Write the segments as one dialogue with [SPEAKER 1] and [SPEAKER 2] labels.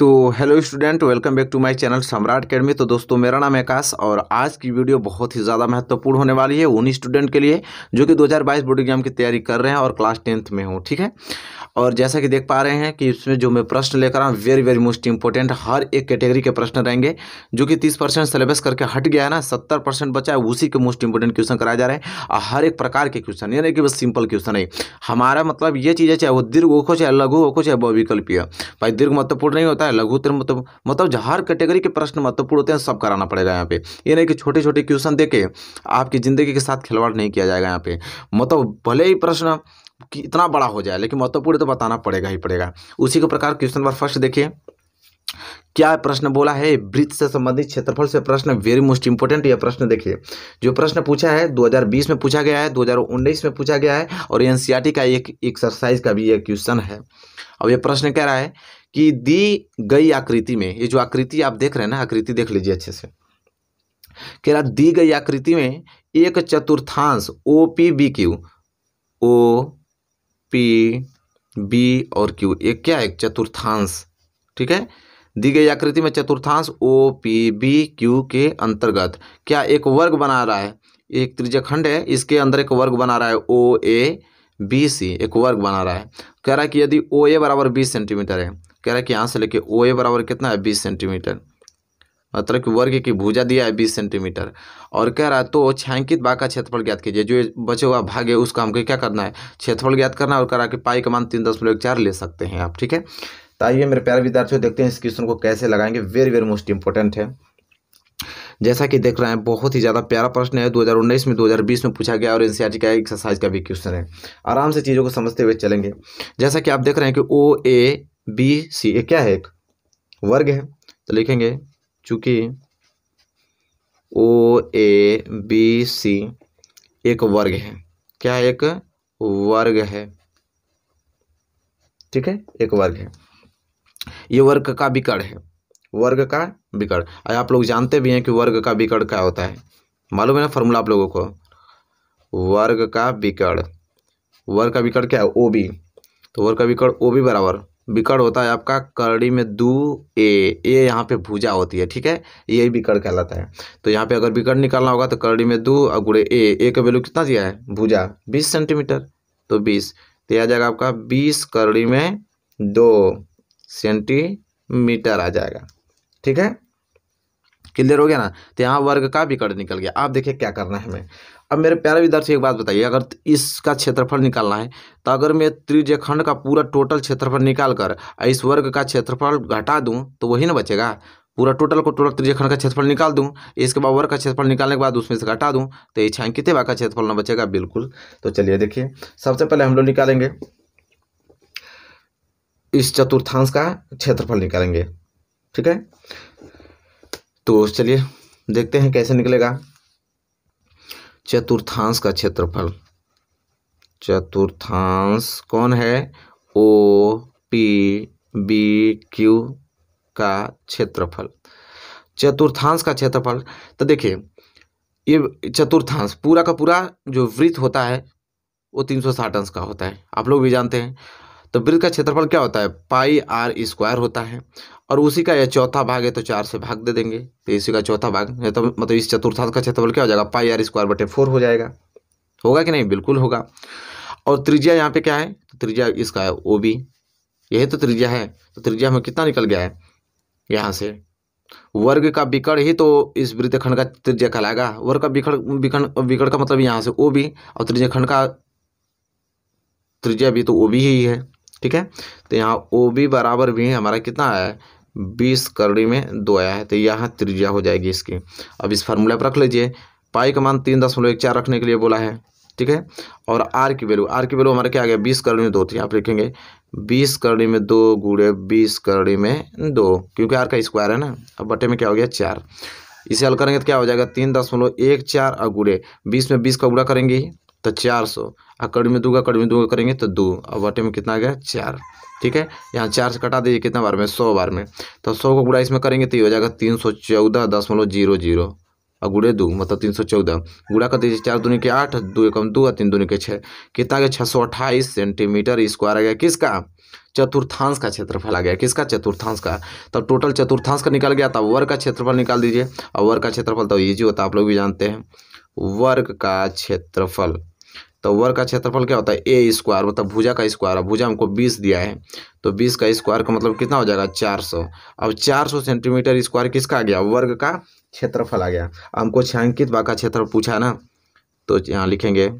[SPEAKER 1] तो hello student welcome back to my channel Samrat academy तो दोस्तों मेरा नाम आकाश और आज की वीडियो बहुत ही ज़्यादा महत्वपूर्ण होने वाली है उन स्टूडेंट के लिए जो कि 2022 बोर्ड एग्जाम की तैयारी कर रहे हैं और क्लास टेंथ में हूँ ठीक है और जैसा कि देख पा रहे हैं कि इसमें जो मैं प्रश्न लेकर आऊँ वेरी वेरी मोस्ट इंपॉर्टेंट हर एक कैटेगरी के प्रश्न रहेंगे जो कि तीस परसेंट सिलेबस करके हट गया है ना सत्तर परसेंट बचा है उसी के मोस्ट इंपॉर्टेंट क्वेश्चन कराए जा रहे हैं और हर एक प्रकार के क्वेश्चन यानी कि बस सिंपल क्वेश्चन है हमारा मतलब ये चीज़ है चाहे वो दीर्घ ओखो चाहे लघु ओखो चाहे विकल्पीय भाई दीर्घ महत्वपूर्ण नहीं होता है है लघु उत्तर मतलब मतलब हर कैटेगरी के प्रश्न महत्वपूर्ण होते हैं सब कराना पड़ेगा यहाँ पे ये नहीं कि छोटे छोटे क्वेश्चन देके आपकी ज़िंदगी के साथ खिलवाड़ नहीं किया जाएगा यहाँ पे मतलब भले ही प्रश्न इतना बड़ा हो जाए लेकिन महत्वपूर्ण तो बताना पड़ेगा ही पड़ेगा उसी के प्रकार क्वेश्चन नंबर फर्स्ट देखिए क्या प्रश्न बोला है वृत्त से संबंधित क्षेत्रफल से प्रश्न वेरी मोस्ट इंपोर्टेंट यह प्रश्न देखिए जो प्रश्न पूछा है 2020 में पूछा गया है 2019 में पूछा गया है और एनसीईआरटी का एक एक्सरसाइज का भी यह क्वेश्चन है अब यह प्रश्न कह रहा है कि दी गई आकृति में ये जो आकृति आप देख रहे हैं ना आकृति देख लीजिए अच्छे से कह रहा दी गई आकृति में एक चतुर्थांश O P B Q O P B और क्यू एक क्या है चतुर्थांश ठीक है दी गई आकृति में चतुर्थांश ओ पी बी क्यू के अंतर्गत क्या एक वर्ग बना रहा है एक त्रिजखंड है इसके अंदर एक वर्ग बना रहा है ओ ए बी सी एक वर्ग बना रहा है कह रहा है कि यदि ओ ए बराबर बीस सेंटीमीटर है कह रहा है कि यहाँ से लेके ओ ए बराबर कितना है बीस सेंटीमीटर मतलब कि वर्ग की भुजा दिया है बीस सेंटीमीटर और कह रहा है तो छायांकित भाग का क्षेत्रफल ज्ञात कीजिए जो बचे हुआ भाग है उसका हमको क्या करना है क्षेत्रफल ज्ञात करना है और कह रहा है कि पाई का मान तीन दशमलव चार ले सकते हैं आप ठीक है तो आइए मेरे प्यारे विद्यार्थियों देखते हैं इस क्वेश्चन को कैसे लगाएंगे वेरी वेरी मोस्ट इंपॉर्टेंट है जैसा कि देख रहे हैं बहुत ही ज़्यादा प्यारा प्रश्न है 2019 में 2020 में पूछा गया और एनसीईआरटी e का एक्सरसाइज का भी क्वेश्चन है आराम से चीज़ों को समझते हुए चलेंगे जैसा कि आप देख रहे हैं कि ओ ए बी सी ए क्या है एक वर्ग है तो लिखेंगे चूंकि ओ ए बी सी एक वर्ग है क्या है एक वर्ग है ठीक है एक वर्ग है ये वर्ग का विकर्ण है वर्ग का विकर्ण आप लोग जानते भी हैं कि वर्ग का विकर्ण क्या होता है मालूम है ना फॉर्मूला आप लोगों को वर्ग का विकर्ण वर्ग का विकर्ण क्या है ओ बी तो वर्ग का विकर्ण ओ बी बराबर विकर्ण होता है आपका करड़ी में दू ए ए यहाँ पे भुजा होती है ठीक है यही विकर्ण कहलाता है तो यहाँ पे अगर विकर्ण निकालना होगा तो करड़ी में दू और गुड़े ए ए का वैल्यू कितना दिया है भुजा बीस सेंटीमीटर तो बीस तो यह आ जाएगा आपका बीस करड़ी में दो सेंटीमीटर आ जाएगा ठीक है क्लियर हो गया ना तो यहाँ वर्ग का विकर्ण निकल गया आप देखिए क्या करना है हमें अब मेरे प्यारे विद्यार्थी एक बात बताइए अगर इसका क्षेत्रफल निकालना है तो अगर मैं त्रिज्यखंड का पूरा टोटल क्षेत्रफल निकाल कर इस वर्ग का क्षेत्रफल घटा दूँ तो वही ना बचेगा पूरा टोटल को टोटल त्रिज्यखंड का क्षेत्रफल निकाल दूँ इसके बाद वर्ग का क्षेत्रफल निकालने के बाद उसमें से घटा दूँ तो ये छांकित भाग का क्षेत्रफल ना बचेगा बिल्कुल तो चलिए देखिए सबसे पहले हम लोग निकालेंगे इस चतुर्थांश का क्षेत्रफल निकालेंगे ठीक है तो चलिए देखते हैं कैसे निकलेगा चतुर्थांश का क्षेत्रफल चतुर्थांश कौन है ओ पी बी क्यू का क्षेत्रफल चतुर्थांश का क्षेत्रफल तो देखिए ये चतुर्थांश पूरा का पूरा जो वृत्त होता है वो तीन सौ साठ अंश का होता है आप लोग भी जानते हैं तो वृत्त का क्षेत्रफल क्या होता है पाई आर स्क्वायर होता है और उसी का यह चौथा भाग है तो चार से भाग दे देंगे तो इसी का चौथा भाग तो मतलब इस चतुर्थांश का क्षेत्रफल क्या हो जाएगा पाई आर स्क्वायर बटे फोर हो जाएगा होगा कि नहीं बिल्कुल होगा और त्रिज्या यहाँ पे क्या है तो त्रिज्या इसका है ओ बी यही तो त्रिज्या है तो त्रिज्या में कितना निकल गया है यहाँ से वर्ग का विकर्ण ही तो इस वृत्तखंड का त्रिज्या कहलाएगा वर्ग का विकर्ण विकर्ण विकर्ण का मतलब यहाँ से ओ बी और त्रिज्या खंड का त्रिज्या भी तो ओ बी ही है ठीक है तो यहाँ ओ बी बराबर भी हमारा कितना आया है बीस करड़ी में दो आया है तो यहाँ त्रिज्या हो जाएगी इसकी अब इस फार्मूला पर रख लीजिए पाई का मान तीन दशमलव एक चार रखने के लिए बोला है ठीक है और आर की वैल्यू आर की वैल्यू हमारा क्या आ गया बीस करड़ी में दो थी आप लिखेंगे बीस करड़ी में दो गुड़े बीस करड़ी में दो क्योंकि आर का स्क्वायर है ना अब बटे में क्या हो गया चार इसे हल करेंगे तो क्या हो जाएगा तीन दशमलव एक चार और गुड़े बीस में बीस का गुड़ा करेंगे तो चार सौ अकड़ में दूंगा अकड़ में दूंगा करेंगे तो दो और बटे में कितना आ गया चार ठीक है यहाँ चार से कटा दीजिए कितना बार में सौ बार में तो सौ को गुड़ा इसमें करेंगे तो ये हो जाएगा तीन सौ चौदह दशमलव जीरो जीरो और गुड़े दो मतलब तीन सौ चौदह गुड़ा कर दीजिए चार दूनी के आठ दो एकम दो और तीन दूनी के छः कितना गया छः सौ अट्ठाईस सेंटीमीटर स्क्वायर आ गया किसका चतुर्थांश का क्षेत्रफल आ गया किसका चतुर्थांश का तब टोटल चतुर्थांश का निकल गया तब वर्ग का क्षेत्रफल निकाल दीजिए और वर्ग का क्षेत्रफल तो ईजी होता आप लोग भी जानते हैं वर्ग का क्षेत्रफल तो वर्ग का क्षेत्रफल क्या होता है ए स्क्वायर मतलब भुजा का स्क्वायर भुजा हमको बीस दिया है तो बीस का स्क्वायर का मतलब कितना हो जाएगा चार सौ अब चार सौ सेंटीमीटर स्क्वायर किसका आ गया वर्ग का क्षेत्रफल आ गया हमको छायांकित बाघ का क्षेत्रफल पूछा ना तो यहाँ लिखेंगे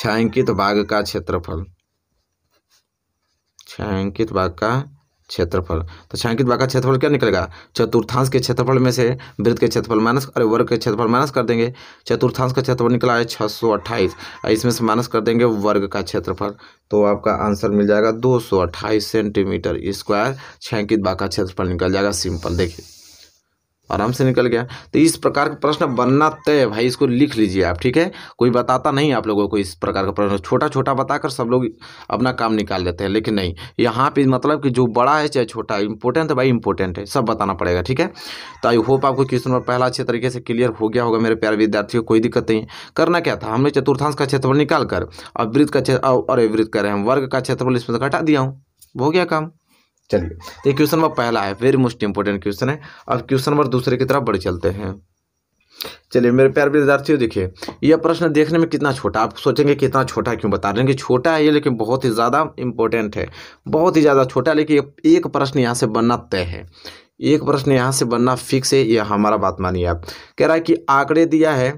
[SPEAKER 1] छायांकित बाघ का क्षेत्रफल छायांकित बाघ का क्षेत्रफल तो छायांकित भाग का क्षेत्रफल क्या निकलेगा चतुर्थांश के क्षेत्रफल में से वृत्त के क्षेत्रफल माइनस अरे वर्ग के क्षेत्रफल माइनस कर देंगे चतुर्थांश का क्षेत्रफल निकला है छः सौ अट्ठाईस इसमें से माइनस कर देंगे वर्ग का क्षेत्रफल तो आपका आंसर मिल जाएगा दो सौ अट्ठाईस सेंटीमीटर स्क्वायर छायांकित भाग का क्षेत्रफल निकल जाएगा सिंपल देखिए आराम से निकल गया तो इस प्रकार का प्रश्न बनना तय भाई इसको लिख लीजिए आप ठीक है कोई बताता नहीं आप लोगों को इस प्रकार का प्रश्न छोटा छोटा बताकर सब लोग अपना काम निकाल लेते हैं लेकिन नहीं यहाँ पे मतलब कि जो बड़ा है चाहे छोटा है इंपॉर्टेंट है भाई इंपॉर्टेंट है सब बताना पड़ेगा ठीक है तो आई होप आपको क्वेश्चन नंबर पहला अच्छे तरीके से क्लियर हो गया होगा मेरे प्यार विद्यार्थियों कोई दिक्कत नहीं करना क्या था हमने चतुर्थांश का क्षेत्रफल निकाल कर अवृत का क्षेत्र और अवृत कर रहे हैं वर्ग का क्षेत्रफल इसमें घटा दिया हूँ हो गया काम चलिए तो क्वेश्चन नंबर पहला है वेरी मोस्ट इंपॉर्टेंट क्वेश्चन है अब क्वेश्चन नंबर दूसरे की तरफ बढ़ चलते हैं चलिए मेरे प्यार विद्यार्थियों देखिए यह प्रश्न देखने में कितना छोटा आप सोचेंगे कितना छोटा क्यों बता रहे हैं कि छोटा है ये लेकिन बहुत ही ज़्यादा इंपॉर्टेंट है बहुत ही ज़्यादा छोटा लेकिन एक प्रश्न यहाँ से बनना तय है एक प्रश्न यहाँ से बनना फिक्स है यह हमारा बात मानिए आप कह रहा है कि आंकड़े दिया है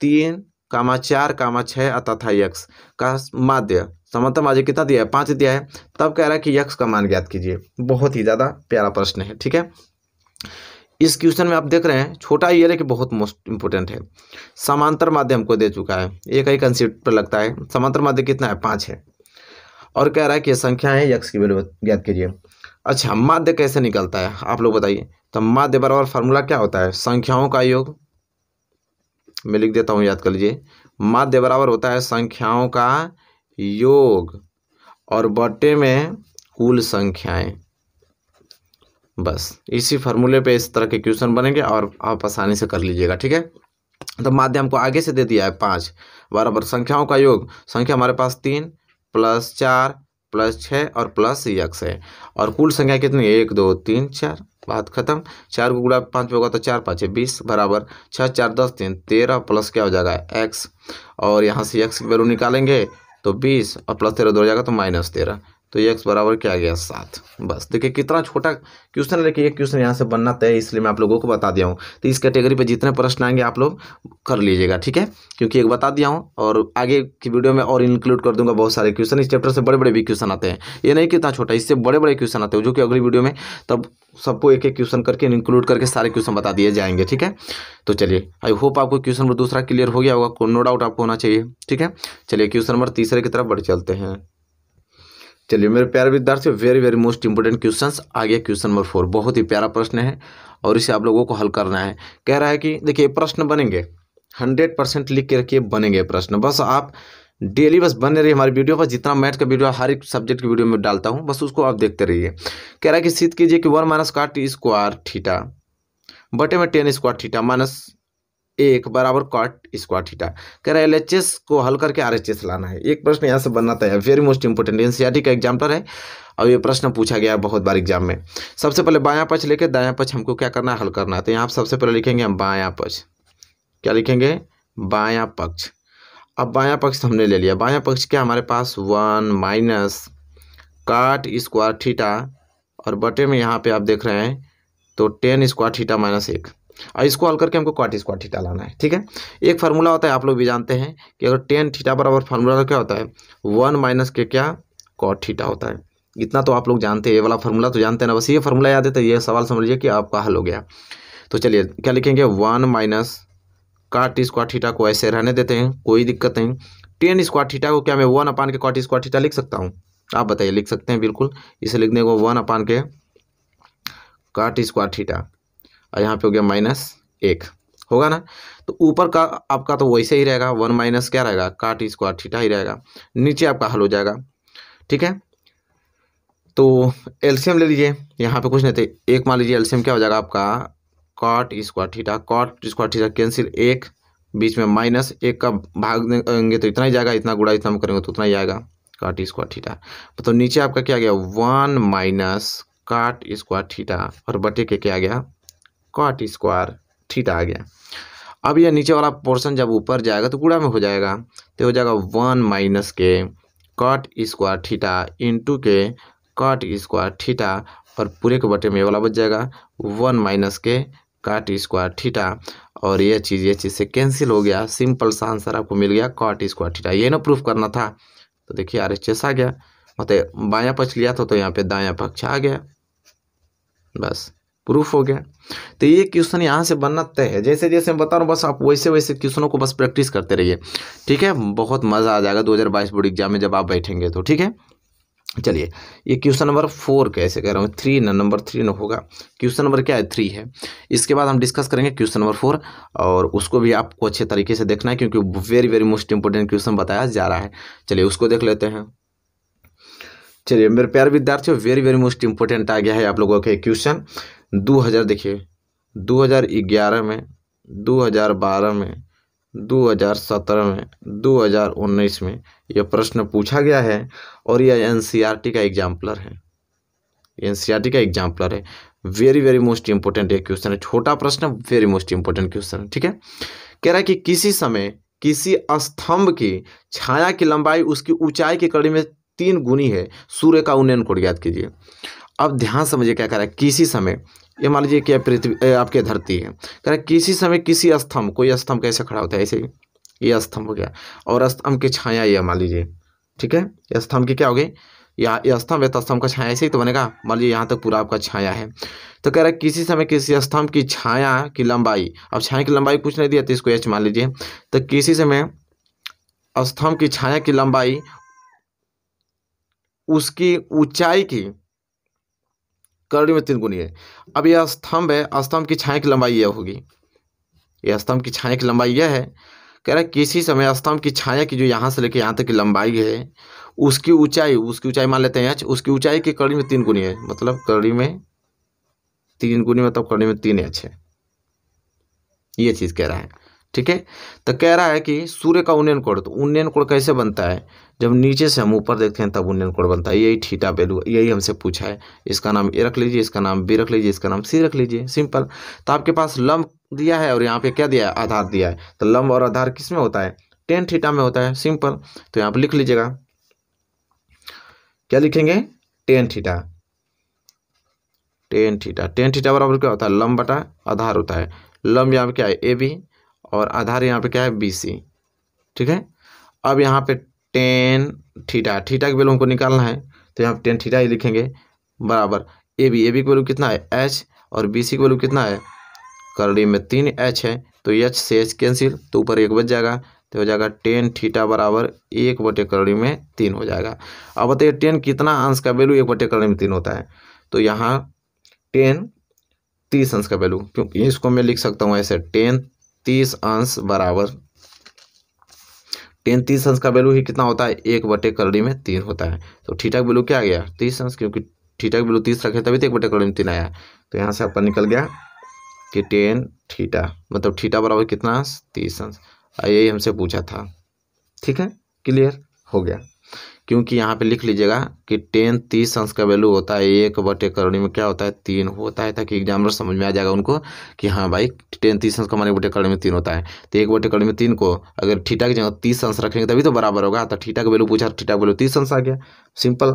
[SPEAKER 1] तीन कामा चार कामा छः अतथा यक्स का माध्य समतम आज कितना दिया है पाँच दिया है तब कह रहा है कि यक्ष का मान ज्ञात कीजिए बहुत ही ज़्यादा प्यारा प्रश्न है ठीक है इस क्वेश्चन में आप देख रहे हैं छोटा ये लेकिन बहुत मोस्ट इंपॉर्टेंट है समांतर माध्यम को दे चुका है एक ही कंसेप्ट पर लगता है समांतर माध्यम कितना है पाँच है और कह रहा है कि संख्या है यक्ष की वैल्यू ज्ञात कीजिए अच्छा माध्य कैसे निकलता है आप लोग बताइए तो माध्य बराबर फार्मूला क्या होता है संख्याओं का योग मैं लिख देता हूँ याद कर लीजिए माध्य बराबर होता है संख्याओं का योग और बटे में कुल संख्याएं बस इसी फार्मूले पे इस तरह के क्वेश्चन बनेंगे और आप आसानी से कर लीजिएगा ठीक है तो माध्यम को आगे से दे दिया है पाँच बराबर संख्याओं का योग संख्या हमारे पास तीन प्लस चार प्लस छः और प्लस यक्स है और कुल संख्या कितनी है एक दो तीन चार बात खत्म चार को गुड़ा पाँच होगा तो चार पाँच बीस बराबर छः चार दस तीन तेरह प्लस क्या हो जाएगा एक्स और यहाँ से एक्स की वैल्यू निकालेंगे το πεις απλά θέλω το για το तो ये एक्स बराबर क्या आ गया सात बस देखिए कितना छोटा क्वेश्चन है लेकिन ये क्वेश्चन यहाँ से बनना तय है इसलिए मैं आप लोगों को बता दिया हूँ तो इस कैटेगरी पे जितने प्रश्न आएंगे आप लोग कर लीजिएगा ठीक है क्योंकि एक बता दिया हूँ और आगे की वीडियो में और इंक्लूड कर दूंगा बहुत सारे क्वेश्चन इस चैप्टर से बड़े बड़े भी क्वेश्चन आते हैं ये नहीं कितना छोटा इससे बड़े बड़े क्वेश्चन आते हैं जो कि अगली वीडियो में तब सबको एक एक क्वेश्चन करके इंक्लूड करके सारे क्वेश्चन बता दिए जाएंगे ठीक है तो चलिए आई होप आपको क्वेश्चन नंबर दूसरा क्लियर हो गया होगा नो डाउट आपको होना चाहिए ठीक है चलिए क्वेश्चन नंबर तीसरे की तरफ बढ़ चलते हैं चलिए मेरे प्यारे विद्यार्थियों very very most important questions आ गया क्वेश्चन नंबर फोर बहुत ही प्यारा प्रश्न है और इसे आप लोगों को हल करना है कह रहा है कि देखिए प्रश्न बनेंगे हंड्रेड परसेंट लिख के रखिए बनेंगे प्रश्न बस आप डेली बस बने रहिए हमारी वीडियो पर जितना मैथ का वीडियो हर एक सब्जेक्ट की वीडियो में डालता हूँ बस उसको आप देखते रहिए कह रहा है कि सिद्ध कीजिए कि one minus cot square theta बटे में टेन स्क्वायर थीटा माइनस एक बराबर कॉट स्क्वायर थीटा कह रहा है एल को हल करके आर लाना है एक प्रश्न यहाँ से बनना बनाता है वेरी मोस्ट इंपॉर्टेंट एन का एग्जाम्पल है और ये प्रश्न पूछा गया बहुत बार एग्जाम में सबसे पहले बायां पक्ष लेके दायां पक्ष हमको क्या करना है हल करना है तो यहाँ सबसे पहले लिखेंगे हम बायां पक्ष क्या लिखेंगे बायां पक्ष अब बायां पक्ष तो हमने ले लिया बायां पक्ष क्या हमारे पास one minus cot square theta और बटे में यहाँ पे आप देख रहे हैं तो टेन स्क्वायर थीटा माइनस एक और इसको हल करके हमको क्वाट स्क्वाट थीटा लाना है ठीक है एक फार्मूला होता है आप लोग भी जानते हैं कि अगर टेन थीटा बराबर फार्मूला का क्या होता है वन माइनस के क्या कॉट थीटा होता है इतना तो आप लोग जानते हैं ये वाला फार्मूला तो जानते हैं ना बस ये फार्मूला याद है तो ये सवाल समझ लीजिए कि आपका हल हो गया तो चलिए क्या लिखेंगे one minus cot square theta को ऐसे रहने देते हैं कोई दिक्कत नहीं टेन स्क्वायर थीटा को क्या मैं वन अपान के कॉट स्क्वायर थीटा लिख सकता हूँ आप बताइए लिख सकते हैं बिल्कुल इसे लिखने को वन अपान के काट स्क्वायर थीटा और यहाँ पे हो गया माइनस एक होगा ना तो ऊपर का आपका तो वैसे ही रहेगा वन माइनस क्या रहेगा काट स्क्वायर ठीठा ही रहेगा नीचे आपका हल हो जाएगा ठीक है तो एल्शियम ले लीजिए यहाँ पे कुछ नहीं थे एक मान लीजिए एल्शियम क्या हो जाएगा आपका cot square theta cot square theta cancel एक बीच में माइनस एक का भाग देंगे तो इतना ही जाएगा इतना गुड़ा इतना करेंगे तो उतना ही आएगा काट स्क्वायर ठीठा तो नीचे आपका क्या गया one minus cot square theta और बटे के क्या गया कॉट स्क्वायर थीटा आ गया अब यह नीचे वाला पोर्सन जब ऊपर जाएगा तो गुड़ा में हो जाएगा तो हो जाएगा वन माइनस के कॉट स्क्वायर थीटा इंटू के कॉट स्क्वायर थीटा और पूरे के बटे में ये वाला बच जाएगा वन माइनस के कॉट स्क्वायर थीटा और यह चीज़ ये चीज़ से कैंसिल हो गया सिंपल सा आंसर आपको मिल गया कॉट स्क्वायर थीटा ये ना प्रूफ करना था तो देखिए आर एच एस आ गया मतलब बायां पक्ष लिया था तो यहाँ पे दायां पक्ष आ गया बस प्रूफ हो गया तो ये क्वेश्चन यहाँ से बनना तय है जैसे जैसे मैं बता रहा हूँ बस आप वैसे वैसे क्वेश्चनों को बस प्रैक्टिस करते रहिए ठीक है बहुत मज़ा आ जाएगा 2022 बोर्ड एग्जाम में जब आप बैठेंगे तो ठीक है चलिए ये क्वेश्चन नंबर फोर कैसे कह रहा हूँ थ्री ना नंबर थ्री ना होगा क्वेश्चन नंबर क्या है थ्री है इसके बाद हम डिस्कस करेंगे क्वेश्चन नंबर फोर और उसको भी आपको अच्छे तरीके से देखना है क्योंकि very very most important question बताया जा रहा है चलिए उसको देख लेते हैं चलिए मेरे प्यार विद्यार्थियों वेरी वेरी मोस्ट इंपॉर्टेंट आ गया है आप लोगों के क्वेश्चन दो हज़ार देखिए दो हज़ार ग्यारह में दो हज़ार बारह में दो हज़ार सत्रह में दो हज़ार उन्नीस में यह प्रश्न पूछा गया है और यह एन सी आर टी का एग्जाम्पलर है एन सी आर टी का एग्जाम्पलर है वेरी वेरी मोस्ट इंपॉर्टेंट एक क्वेश्चन है छोटा प्रश्न वेरी मोस्ट इंपॉर्टेंट क्वेश्चन है ठीक है कह रहा है कि किसी समय किसी स्तंभ की छाया की लंबाई उसकी ऊंचाई के कड़ी में तीन गुनी है सूर्य का उन्नयन को याद कीजिए अब ध्यान समझिए क्या कह रहा है किसी समय ये मान लीजिए कि पृथ्वी आपके धरती है कह रहा है किसी समय किसी स्तंभ कोई स्तंभ कैसे खड़ा होता है ऐसे ये स्तंभ हो गया और स्तंभ की छाया ये मान लीजिए ठीक है स्तंभ की क्या हो गई या ये स्तंभ है तो स्तंभ का छाया ऐसे ही तो बनेगा मान लीजिए यहाँ तक पूरा आपका छाया है तो कह रहा है किसी समय किसी स्तंभ की छाया की लंबाई अब छाया की लंबाई कुछ नहीं दिया तो इसको एच मान लीजिए तो किसी समय स्तंभ की छाया की लंबाई उसकी ऊंचाई की करड़ी में तीन गुनी है अब यह स्तंभ है स्तंभ की छाया की लंबाई यह होगी यह स्तंभ की छाया की लंबाई यह है कह रहा है किसी समय स्तंभ की छाया की जो यहाँ से लेकर यहाँ तक की लंबाई है उसकी ऊंचाई उसकी ऊंचाई मान लेते हैं एच उसकी ऊंचाई की कड़ी में तीन गुनी है मतलब कड़ी में तीन गुनी मतलब कड़ी में तीन एच है ये चीज़ कह रहा है ठीक है तो कह रहा है कि सूर्य का उन्नयन कोण तो उन्नयन कोण कैसे बनता है जब नीचे से हम ऊपर देखते हैं तब उन्नयन कोण बनता है यही ठीटा बेलू यही हमसे पूछा है इसका नाम ए रख लीजिए इसका नाम बी रख लीजिए इसका नाम सी रख लीजिए सिंपल तो आपके पास लंब दिया है और यहाँ पे क्या दिया है आधार दिया है तो लंब और आधार किस में होता है टेन ठीटा में होता है सिंपल तो यहाँ पर लिख लीजिएगा क्या लिखेंगे tan theta tan theta tan theta बराबर क्या होता है लंब बटा आधार होता है लंब यहाँ पे क्या है ए बी और आधार यहाँ पे क्या है बी सी ठीक है अब यहाँ पे टेन थीटा थीटा की वैल्यू हमको निकालना है तो यहाँ पे टेन थीटा ही लिखेंगे बराबर ए बी ए बी की वैल्यू कितना है एच और बी सी की वैल्यू कितना है करड़ी में तीन एच है तो एच से एच कैंसिल तो ऊपर एक बच जाएगा तो हो जाएगा टेन थीटा बराबर एक बटे करड़ी में तीन हो जाएगा अब बताइए टेन कितना अंश का वैल्यू एक बटे करड़ी में तीन होता है तो यहाँ टेन तीस अंश का वैल्यू क्योंकि इसको मैं लिख सकता हूँ ऐसे टेन तीस अंश बराबर टेन तीस अंश का वैल्यू ही कितना होता है एक बटे करड़ी में तीन होता है तो ठीठा का वैल्यू क्या गया तीस अंश क्योंकि ठीठा का वैल्यू तीस रखे तभी तो एक बटे करड़ी में तीन आया तो यहाँ से आपका निकल गया कि टेन ठीठा मतलब ठीठा बराबर कितना अंश तीस अंश यही हमसे पूछा था ठीक है क्लियर हो गया क्योंकि यहाँ पे लिख लीजिएगा कि टेन तीस अंश का वैल्यू होता है एक बटे करोड़ी में क्या होता है तीन होता है ताकि एग्जामिनर समझ में आ जाएगा उनको कि हाँ भाई टेन तीस अंश का माने बटे करोड़ी में तीन होता है तो एक बटे करोड़ी में तीन को अगर ठीटा की जगह तीस अंश रखेंगे तभी तो बराबर होगा तो ठीटा का वैल्यू पूछा ठीटा का वैल्यू तीस अंश आ गया सिंपल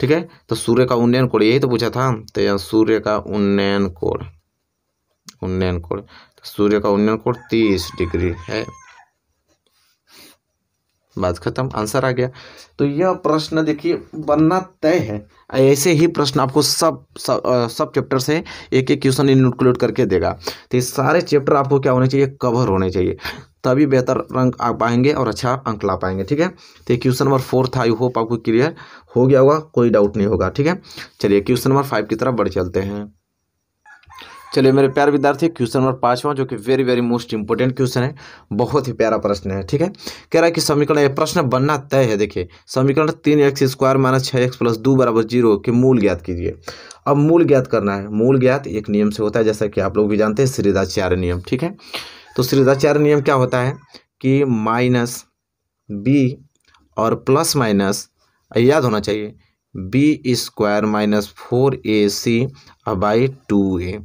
[SPEAKER 1] ठीक है तो सूर्य का उन्नयन कोड यही तो पूछा था तो सूर्य का उन्नयन कोड उन्नयन कोड तो सूर्य का उन्नयन कोड तीस डिग्री है बात खत्म आंसर आ गया तो यह प्रश्न देखिए बनना तय है ऐसे ही प्रश्न आपको सब सब, सब चैप्टर से एक एक क्वेश्चन इनक्लूड करके देगा तो ये सारे चैप्टर आपको क्या होने चाहिए कवर होने चाहिए तभी बेहतर रंग आ पाएंगे और अच्छा अंक ला पाएंगे ठीक है तो ये क्वेश्चन नंबर फोर था आई होप आपको क्लियर हो गया होगा कोई डाउट नहीं होगा ठीक है चलिए क्वेश्चन नंबर फाइव की तरफ बढ़ चलते हैं चलिए मेरे प्यार विद्यार्थी क्वेश्चन नंबर पाँचवा जो कि very very most important question है बहुत ही प्यारा प्रश्न है ठीक है कह रहा है कि समीकरण प्रश्न बनना तय है देखिए समीकरण तीन एक्स स्क्वायर माइनस छः एक्स प्लस दो बराबर जीरो के मूल ज्ञात कीजिए अब मूल ज्ञात करना है मूल ज्ञात एक नियम से होता है जैसा कि आप लोग भी जानते हैं श्रीदाचार्य नियम ठीक है तो श्रीदाचार्य नियम क्या होता है कि माइनस बी और प्लस माइनस याद होना चाहिए B square minus four A C by two A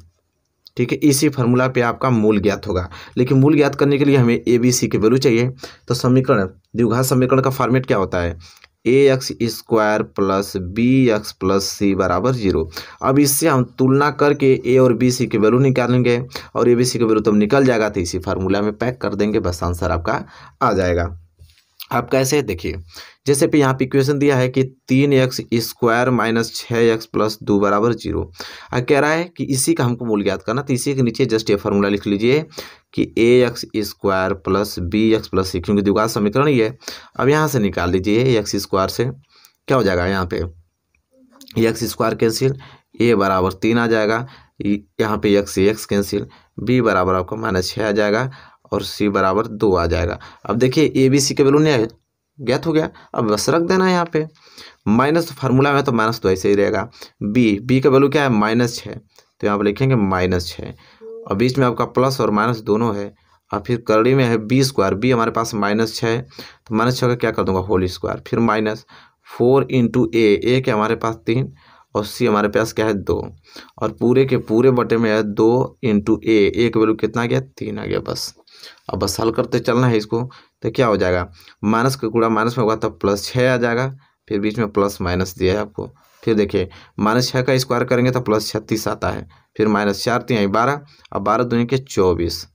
[SPEAKER 1] ठीक है इसी फार्मूला पे आपका मूल ज्ञात होगा लेकिन मूल ज्ञात करने के लिए हमें ए बी सी की वैल्यू चाहिए तो समीकरण द्विघात समीकरण का फॉर्मेट क्या होता है A X square plus B X plus C बराबर जीरो अब इससे हम तुलना करके ए और बी सी की वैल्यू निकालेंगे और ए बी सी की वैल्यू तो निकल जाएगा तो इसी फार्मूला में पैक कर देंगे बस आंसर आपका आ जाएगा आप कैसे देखिए जैसे पे यहाँ पे इक्वेशन दिया है कि तीन एक्स स्क्वायर माइनस छः एक्स प्लस दो बराबर जीरो कह रहा है कि इसी का हमको मूल्य याद करना तो इसी के नीचे जस्ट ये फार्मूला लिख लीजिए कि A X square plus B X plus C क्योंकि द्विघात समीकरण ही है अब यहाँ से निकाल लीजिए एक्स स्क्वायर से क्या हो जाएगा यहाँ पे एक्स स्क्वायर कैंसिल ए बराबर तीन आ जाएगा यहाँ पे एक्स एक्स कैंसिल बी बराबर आपका माइनस छः आ जाएगा और सी बराबर दो आ जाएगा अब देखिए ए बी सी के वैल्यू नहीं आए ज्ञात हो गया अब बस रख देना है यहाँ पे माइनस फार्मूला में तो माइनस तो ऐसे ही रहेगा बी बी का वैल्यू क्या है माइनस छः तो यहाँ पर लिखेंगे माइनस छः और बीच में आपका प्लस और माइनस दोनों है और फिर करड़ी में है बी स्क्वायर बी हमारे पास माइनस छः तो माइनस छः का क्या कर दूंगा होल स्क्वायर फिर minus four into a a के हमारे पास तीन और सी हमारे पास क्या है दो और पूरे के पूरे बटे में है दो इंटू ए ए का वैल्यू कितना गया तीन आ गया बस अब बस हल करते चलना है इसको तो क्या हो जाएगा माइनस का कूड़ा माइनस में होगा तो प्लस छः आ जाएगा फिर बीच में प्लस माइनस दिया है आपको फिर देखिए माइनस छः का स्क्वायर करेंगे तो प्लस छत्तीस आता है फिर माइनस चार तिहाई बारह और बारह दुनिया के चौबीस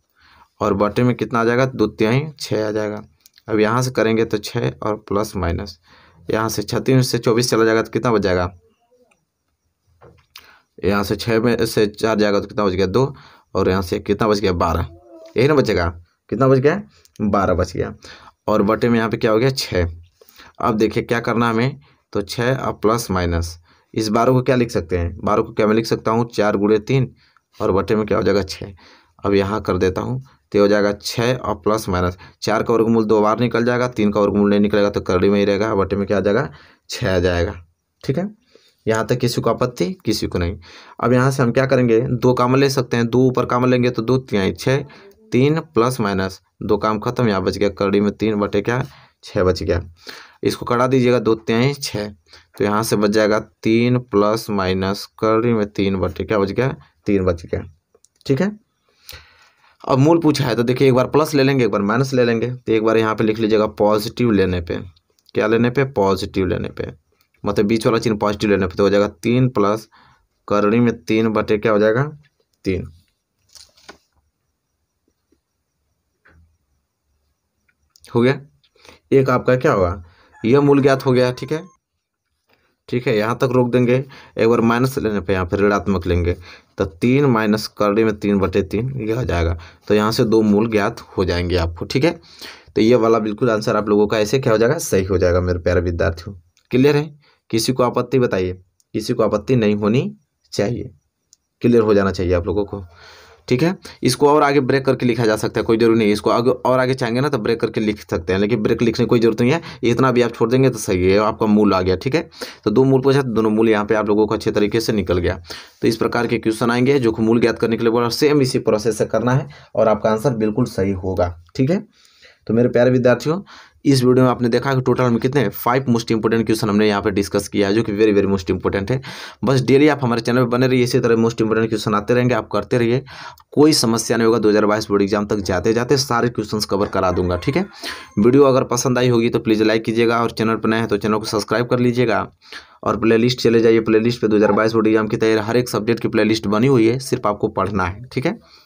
[SPEAKER 1] और बटे में कितना आ जाएगा दो तिहाई छः आ जाएगा अब यहाँ से करेंगे तो छः और प्लस माइनस यहाँ से छत्तीस से चौबीस चला जाएगा तो कितना बच जाएगा यहाँ से छः में से चार जाएगा तो कितना बच गया दो और यहाँ से कितना बच गया बारह यही ना बचेगा कितना बच गया बारह बच गया और बटे में यहाँ पे क्या हो गया छः अब देखिए क्या करना हमें तो छः और प्लस माइनस इस बारह को क्या लिख सकते हैं बारह को क्या मैं लिख सकता हूँ चार गुड़े तीन और बटे में क्या हो जाएगा छः अब यहाँ कर देता हूँ तो हो जाएगा छः और प्लस माइनस चार का वर्गमूल दो बार निकल जाएगा तीन का वर्गमूल नहीं निकलेगा तो करड़ी में ही रहेगा बटे में क्या आ जाएगा छः आ जाएगा ठीक है यहाँ तक किसी को आपत्ति किसी को नहीं अब यहाँ से हम क्या करेंगे दो कामल ले सकते हैं दो ऊपर कामल लेंगे तो दो तिहाई छः तीन प्लस माइनस दो काम खत्म यहाँ बच गया कड़ी में तीन बटे क्या छः बच गया इसको कड़ा दीजिएगा दो तेईस छः तो यहाँ से बच जाएगा तीन प्लस माइनस कड़ी में तीन बटे क्या बच गया तीन बच गया ठीक है अब मूल पूछा है तो देखिए एक बार प्लस ले लेंगे एक बार माइनस ले लेंगे तो एक बार यहाँ पे लिख लीजिएगा पॉजिटिव लेने पे क्या लेने पे पॉजिटिव लेने पे मतलब बीच वाला चिन्ह पॉजिटिव लेने पे तो हो जाएगा तीन प्लस करणी में तीन बटे क्या हो जाएगा तीन हो गया एक आपका क्या होगा यह मूल ज्ञात हो गया ठीक है ठीक है यहाँ तक रोक देंगे एक बार माइनस लेने पे यहाँ पे ऋणात्मक लेंगे तो तीन माइनस करने में तीन बटे तीन यह आ जाएगा तो यहाँ से दो मूल ज्ञात हो जाएंगे आपको ठीक है तो ये वाला बिल्कुल आंसर आप लोगों का ऐसे क्या हो जाएगा सही हो जाएगा मेरे प्यारे विद्यार्थियों क्लियर है किसी को आपत्ति बताइए किसी को आपत्ति नहीं होनी चाहिए क्लियर हो जाना चाहिए आप लोगों को ठीक है इसको और आगे ब्रेक करके लिखा जा सकता है कोई जरूरी नहीं इसको आगे और आगे चाहेंगे ना तो ब्रेक करके लिख सकते हैं लेकिन ब्रेक लिखने की कोई जरूरत नहीं है इतना भी आप छोड़ देंगे तो सही है आपका मूल आ गया ठीक है तो दो मूल पूछा दोनों मूल यहाँ पे आप लोगों को अच्छे तरीके से निकल गया तो इस प्रकार के क्वेश्चन आएंगे जो मूल ज्ञात करने के लिए बोला सेम इसी प्रोसेस से करना है और आपका आंसर बिल्कुल सही होगा ठीक है तो मेरे प्यारे विद्यार्थियों इस वीडियो में आपने देखा कि टोटल हम कितने फाइव मोस्ट इंपॉर्टेंट क्वेश्चन हमने यहाँ पे डिस्कस किया है जो कि वेरी वेरी मोस्ट इंपॉर्टेंट है बस डेली आप हमारे चैनल पर बने रहिए इसी तरह मोस्ट इंपॉर्टेंट क्वेश्चन आते रहेंगे आप करते रहिए कोई समस्या नहीं होगा दो बोर्ड एग्जाम तक जाते जाते सारे क्वेश्चन कवर करा दूंगा ठीक है वीडियो अगर पसंद आई होगी तो प्लीज़ लाइक कीजिएगा और चैनल पर नए हैं तो चैनल को सब्सक्राइब कर लीजिएगा और प्ले चले जाइए प्ले प्लेलिस्ट पे 2022 बोर्ड एग्जाम की तैयारी हर एक सब्जेक्ट की प्ले बनी हुई है सिर्फ आपको पढ़ना है ठीक है